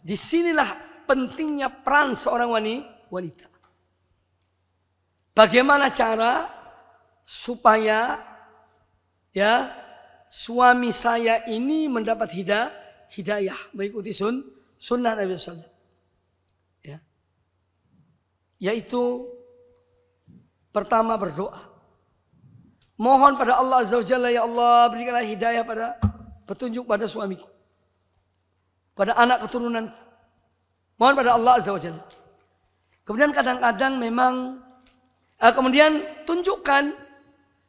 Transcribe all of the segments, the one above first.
Disinilah pentingnya peran seorang wanita. Bagaimana cara supaya ya suami saya ini mendapat hidayah, hidayah mengikuti sun, sunnah Nabi SAW. Ya. Yaitu pertama berdoa. Mohon pada Allah Azza wa Jalla, ya Allah berikanlah hidayah pada petunjuk pada suamiku pada anak keturunan. Mohon pada Allah Azza wa Kemudian kadang-kadang memang eh, kemudian tunjukkan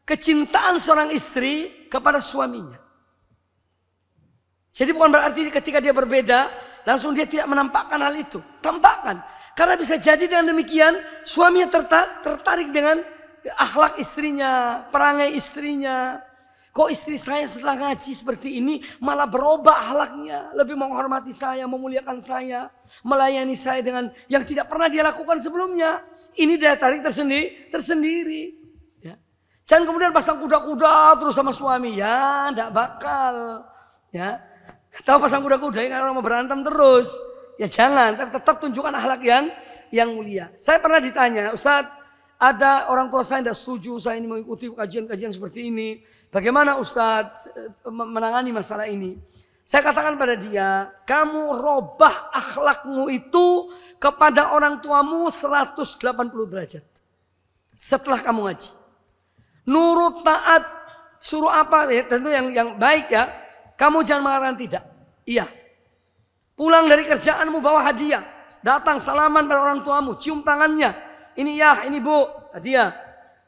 kecintaan seorang istri kepada suaminya. Jadi bukan berarti ketika dia berbeda langsung dia tidak menampakkan hal itu. Tampakkan. Karena bisa jadi dengan demikian suaminya tertarik dengan akhlak istrinya, perangai istrinya, Kok istri saya setelah ngaji seperti ini malah berubah halaknya. Lebih menghormati saya, memuliakan saya. Melayani saya dengan yang tidak pernah dia lakukan sebelumnya. Ini daya tarik tersendiri. tersendiri. Ya. Jangan kemudian pasang kuda-kuda terus sama suami. Ya, tidak bakal. Ya. Tahu pasang kuda-kuda yang orang mau berantem terus. Ya jangan, tetap tunjukkan ahlak yang yang mulia. Saya pernah ditanya, Ustadz, ada orang tua saya tidak setuju saya ini mengikuti kajian-kajian seperti ini. Bagaimana Ustadz eh, eh, menangani masalah ini? Saya katakan pada dia, kamu robah akhlakmu itu kepada orang tuamu 180 derajat. Setelah kamu ngaji. Nurut taat suruh apa? Ya, tentu yang yang baik ya. Kamu jangan mengatakan tidak. Iya. Pulang dari kerjaanmu bawa hadiah. Datang salaman pada orang tuamu, cium tangannya ini ya, ini bu, dia ya,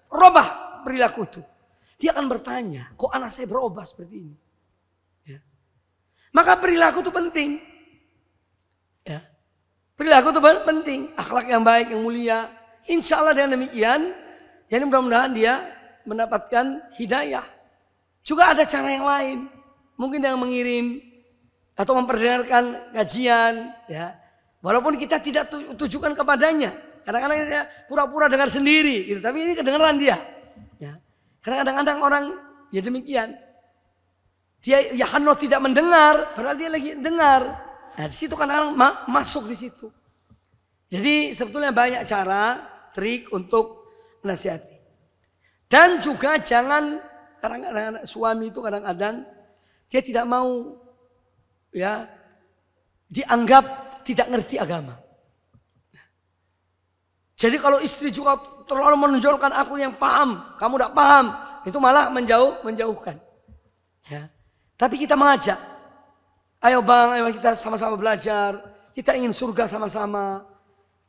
robah perilaku itu. Dia akan bertanya, kok anak saya berubah seperti ini? Ya. Maka perilaku itu penting. Ya. Perilaku itu penting, akhlak yang baik, yang mulia. Insya Allah dengan demikian, jadi mudah-mudahan dia mendapatkan hidayah. Juga ada cara yang lain. Mungkin dengan mengirim atau memperdengarkan kajian. ya Walaupun kita tidak tujukan kepadanya Kadang-kadang saya pura-pura dengar sendiri gitu, tapi ini kedengaran dia. Ya. Karena kadang-kadang orang ya demikian. Dia Yahano tidak mendengar, padahal dia lagi dengar. Nah, di situ kadang-kadang ma masuk di situ. Jadi sebetulnya banyak cara, trik untuk menasihati. Dan juga jangan kadang-kadang suami itu kadang-kadang dia tidak mau ya dianggap tidak ngerti agama. Jadi kalau istri juga terlalu menonjolkan aku yang paham, kamu tidak paham, itu malah menjauh menjauhkan. Ya. Tapi kita mengajak. Ayo bang, ayo kita sama-sama belajar. Kita ingin surga sama-sama.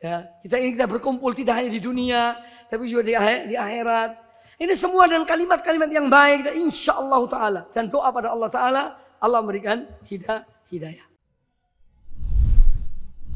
Ya. Kita ingin kita berkumpul tidak hanya di dunia, tapi juga di, akhir di akhirat. Ini semua dan kalimat-kalimat yang baik dan insya Allah Taala dan doa pada Allah Taala Allah memberikan hidayah.